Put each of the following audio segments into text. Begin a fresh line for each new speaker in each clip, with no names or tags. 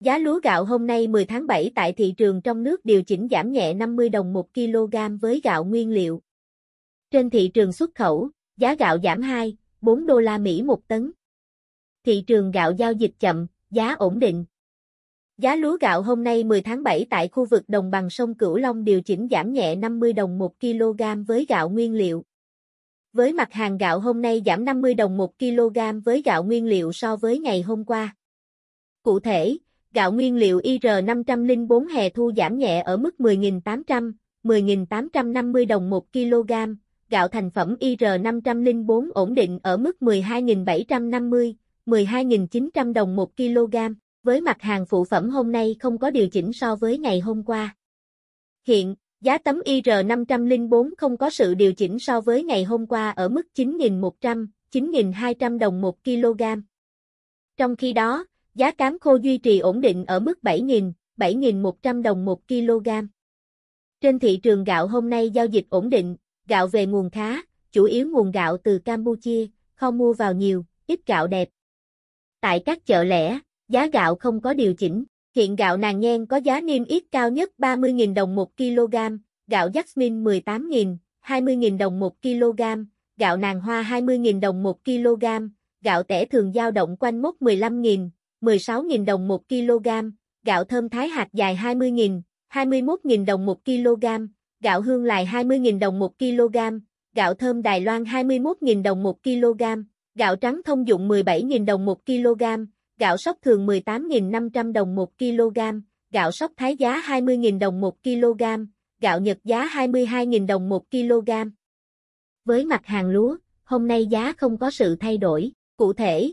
Giá lúa gạo hôm nay 10 tháng 7 tại thị trường trong nước điều chỉnh giảm nhẹ 50 đồng 1 kg với gạo nguyên liệu. Trên thị trường xuất khẩu, giá gạo giảm 2, 4 đô la Mỹ một tấn. Thị trường gạo giao dịch chậm, giá ổn định. Giá lúa gạo hôm nay 10 tháng 7 tại khu vực đồng bằng sông Cửu Long điều chỉnh giảm nhẹ 50 đồng 1 kg với gạo nguyên liệu. Với mặt hàng gạo hôm nay giảm 50 đồng 1 kg với gạo nguyên liệu so với ngày hôm qua. Cụ thể, gạo nguyên liệu IR504 hè thu giảm nhẹ ở mức 10.800, 10.850 đồng 1 kg, gạo thành phẩm IR504 ổn định ở mức 12.750, 12.900 đồng 1 kg, với mặt hàng phụ phẩm hôm nay không có điều chỉnh so với ngày hôm qua. Hiện, giá tấm IR504 không có sự điều chỉnh so với ngày hôm qua ở mức 9.100, 9.200 đồng 1 kg. Trong khi đó, Giá cám khô duy trì ổn định ở mức 7.000, 7.100 đồng 1 kg. Trên thị trường gạo hôm nay giao dịch ổn định, gạo về nguồn khá, chủ yếu nguồn gạo từ Campuchia, không mua vào nhiều, ít gạo đẹp. Tại các chợ lẻ, giá gạo không có điều chỉnh, hiện gạo nàng nhen có giá niêm yết cao nhất 30.000 đồng 1 kg, gạo jasmine 18.000, 20.000 đồng 1 kg, gạo nàng hoa 20.000 đồng 1 kg, gạo tẻ thường dao động quanh mốc 15.000, 16.000 đồng 1 kg, gạo thơm thái hạt dài 20.000, 21.000 đồng 1 kg, gạo hương lài 20.000 đồng 1 kg, gạo thơm Đài Loan 21.000 đồng 1 kg, gạo trắng thông dụng 17.000 đồng 1 kg, gạo sóc thường 18.500 đồng 1 kg, gạo sóc thái giá 20.000 đồng 1 kg, gạo nhật giá 22.000 đồng 1 kg. Với mặt hàng lúa, hôm nay giá không có sự thay đổi, cụ thể,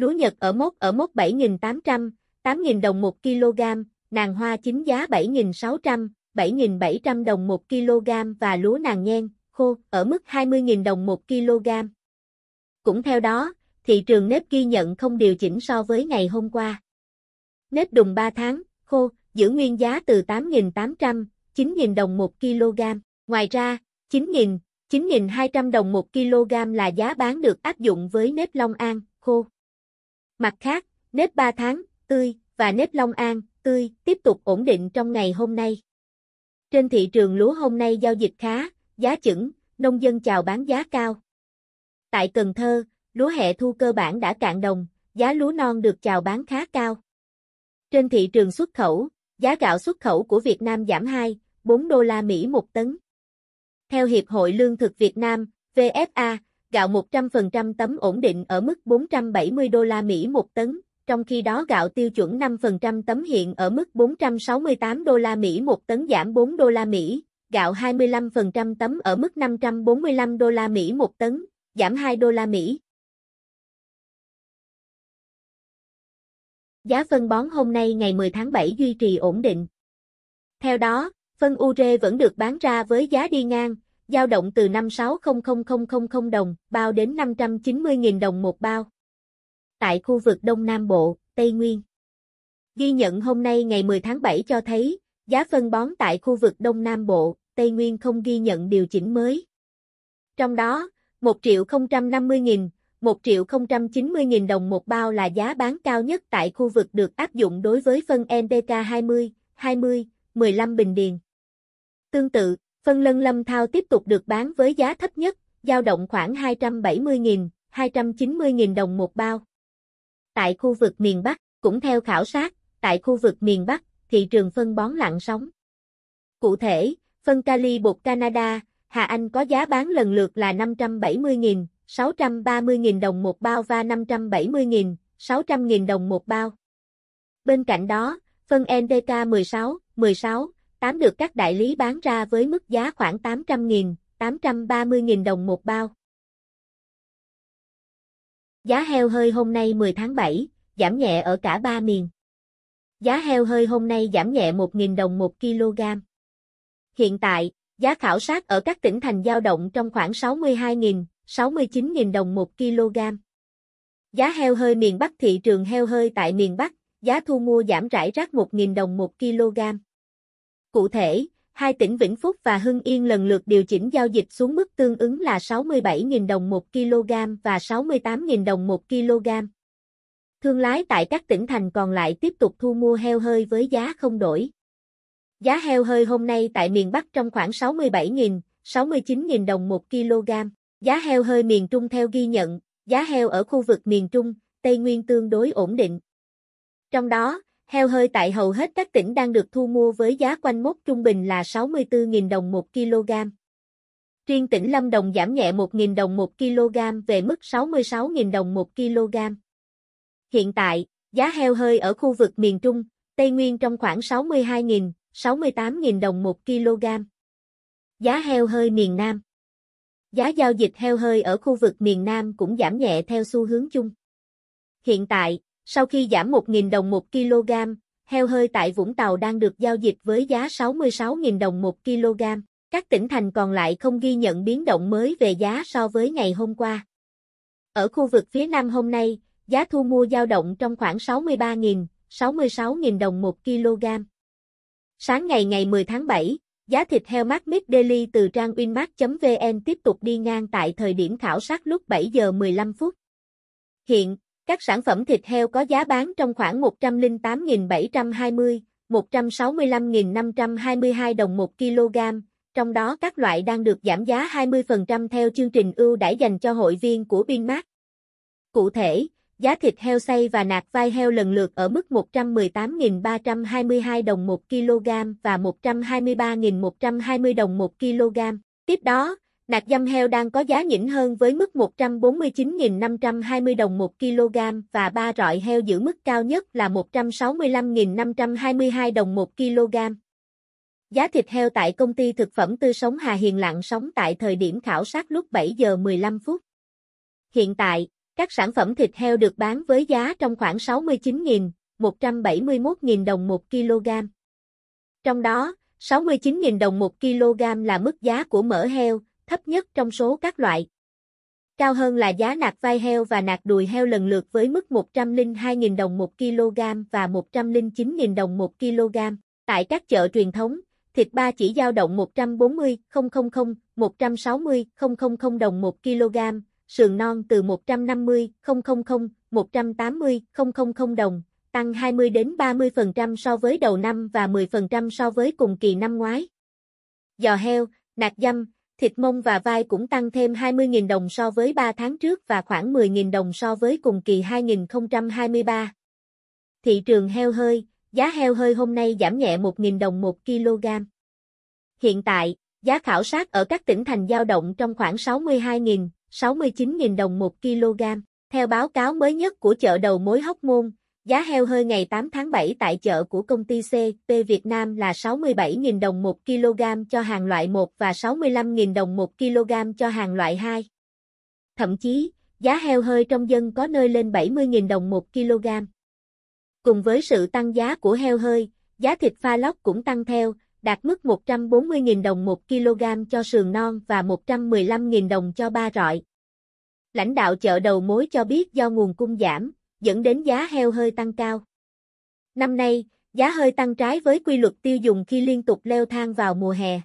lúa Nhật ở mốt ở mốt 7.800, 8.000 đồng 1 kg, nàng hoa chính giá 7.600, 7.700 đồng 1 kg và lúa nàng nhen, khô, ở mức 20.000 đồng 1 kg. Cũng theo đó, thị trường nếp ghi nhận không điều chỉnh so với ngày hôm qua. Nếp đùng 3 tháng, khô, giữ nguyên giá từ 8.800, 9.000 đồng 1 kg. Ngoài ra, 9.000, 9.200 đồng 1 kg là giá bán được áp dụng với nếp Long An, khô. Mặt khác, nếp ba tháng, tươi, và nếp Long An, tươi, tiếp tục ổn định trong ngày hôm nay. Trên thị trường lúa hôm nay giao dịch khá, giá chững, nông dân chào bán giá cao. Tại Cần Thơ, lúa hệ thu cơ bản đã cạn đồng, giá lúa non được chào bán khá cao. Trên thị trường xuất khẩu, giá gạo xuất khẩu của Việt Nam giảm 2, 4 đô la Mỹ một tấn. Theo Hiệp hội Lương thực Việt Nam, VFA, gạo 100% tấm ổn định ở mức 470 đô la Mỹ một tấn, trong khi đó gạo tiêu chuẩn 5% tấm hiện ở mức 468 đô la Mỹ một tấn giảm 4 đô la Mỹ, gạo 25% tấm ở mức 545 đô la Mỹ một tấn, giảm 2 đô la Mỹ. Giá phân bón hôm nay ngày 10 tháng 7 duy trì ổn định. Theo đó, phân ure vẫn được bán ra với giá đi ngang, dao động từ 5600000 đồng, bao đến 590.000 đồng một bao. Tại khu vực Đông Nam Bộ, Tây Nguyên. Ghi nhận hôm nay ngày 10 tháng 7 cho thấy, giá phân bón tại khu vực Đông Nam Bộ, Tây Nguyên không ghi nhận điều chỉnh mới. Trong đó, 1.050.000, 1.090.000 đồng một bao là giá bán cao nhất tại khu vực được áp dụng đối với phân NPK 20, 20, 15 bình điền. Tương tự, Phân lân lâm thao tiếp tục được bán với giá thấp nhất, giao động khoảng 270.000, 290.000 đồng một bao. Tại khu vực miền Bắc, cũng theo khảo sát, tại khu vực miền Bắc, thị trường phân bón lặng sóng. Cụ thể, phân kali bột Canada, Hà Anh có giá bán lần lượt là 570.000, 630.000 đồng một bao và 570.000, 600.000 đồng một bao. Bên cạnh đó, phân NDK 16, 16, 8 được các đại lý bán ra với mức giá khoảng 800.000, 830.000 đồng một bao. Giá heo hơi hôm nay 10 tháng 7, giảm nhẹ ở cả ba miền. Giá heo hơi hôm nay giảm nhẹ 1.000 đồng 1 kg. Hiện tại, giá khảo sát ở các tỉnh thành giao động trong khoảng 62.000, 69.000 đồng 1 kg. Giá heo hơi miền Bắc thị trường heo hơi tại miền Bắc, giá thu mua giảm rải rác 1.000 đồng 1 kg. Cụ thể, hai tỉnh Vĩnh Phúc và Hưng Yên lần lượt điều chỉnh giao dịch xuống mức tương ứng là 67.000 đồng 1 kg và 68.000 đồng 1 kg. Thương lái tại các tỉnh thành còn lại tiếp tục thu mua heo hơi với giá không đổi. Giá heo hơi hôm nay tại miền Bắc trong khoảng 67.000, 69.000 đồng 1 kg. Giá heo hơi miền Trung theo ghi nhận, giá heo ở khu vực miền Trung, Tây Nguyên tương đối ổn định. Trong đó, Heo hơi tại hầu hết các tỉnh đang được thu mua với giá quanh mốc trung bình là 64.000 đồng 1 kg. Riêng tỉnh Lâm Đồng giảm nhẹ 1.000 đồng 1 kg về mức 66.000 đồng 1 kg. Hiện tại, giá heo hơi ở khu vực miền Trung, Tây Nguyên trong khoảng 62.000, 68.000 đồng 1 kg. Giá heo hơi miền Nam Giá giao dịch heo hơi ở khu vực miền Nam cũng giảm nhẹ theo xu hướng chung. Hiện tại, sau khi giảm 1.000 đồng 1 kg, heo hơi tại Vũng Tàu đang được giao dịch với giá 66.000 đồng 1 kg. Các tỉnh thành còn lại không ghi nhận biến động mới về giá so với ngày hôm qua. Ở khu vực phía Nam hôm nay, giá thu mua dao động trong khoảng 63.000, 66.000 đồng 1 kg. Sáng ngày ngày 10 tháng 7, giá thịt heo mát mít daily từ trang winmart.vn tiếp tục đi ngang tại thời điểm khảo sát lúc 7 giờ 15 phút. Hiện, các sản phẩm thịt heo có giá bán trong khoảng 108.720, 165.522 đồng 1 kg, trong đó các loại đang được giảm giá 20% theo chương trình ưu đãi dành cho hội viên của Vinmart. Cụ thể, giá thịt heo xay và nạc vai heo lần lượt ở mức 118.322 đồng 1 kg và 123.120 đồng 1 kg. Tiếp đó, Nạc dăm heo đang có giá nhỉnh hơn với mức 149.520 đồng 1 kg và ba rọi heo giữ mức cao nhất là 165.522 đồng 1 kg. Giá thịt heo tại công ty thực phẩm tư sống Hà Hiền lặng sống tại thời điểm khảo sát lúc 7 giờ 15 phút. Hiện tại, các sản phẩm thịt heo được bán với giá trong khoảng 69.000, 171.000 đồng 1 kg. Trong đó, 69.000 đồng 1 kg là mức giá của mỡ heo, thấp nhất trong số các loại. Cao hơn là giá nạc vai heo và nạc đùi heo lần lượt với mức 102.000 đồng 1 kg và 109.000 đồng 1 kg. Tại các chợ truyền thống, thịt ba chỉ dao động 140 000 160 000 đồng 1 kg, sườn non từ 150 000 180 000 đồng, tăng 20 đến 30% so với đầu năm và 10% so với cùng kỳ năm ngoái. Giò heo, nạc dăm, thịt mông và vai cũng tăng thêm 20.000 đồng so với 3 tháng trước và khoảng 10.000 đồng so với cùng kỳ 2023. Thị trường heo hơi, giá heo hơi hôm nay giảm nhẹ 1.000 đồng 1 kg. Hiện tại, giá khảo sát ở các tỉnh thành giao động trong khoảng 62.000, 69.000 đồng 1 kg. Theo báo cáo mới nhất của chợ đầu mối Hóc Môn, Giá heo hơi ngày 8 tháng 7 tại chợ của công ty CP Việt Nam là 67.000 đồng 1 kg cho hàng loại 1 và 65.000 đồng 1 kg cho hàng loại 2. Thậm chí, giá heo hơi trong dân có nơi lên 70.000 đồng 1 kg. Cùng với sự tăng giá của heo hơi, giá thịt pha lóc cũng tăng theo, đạt mức 140.000 đồng 1 kg cho sườn non và 115.000 đồng cho ba rọi. Lãnh đạo chợ đầu mối cho biết do nguồn cung giảm, dẫn đến giá heo hơi tăng cao. Năm nay, giá hơi tăng trái với quy luật tiêu dùng khi liên tục leo thang vào mùa hè.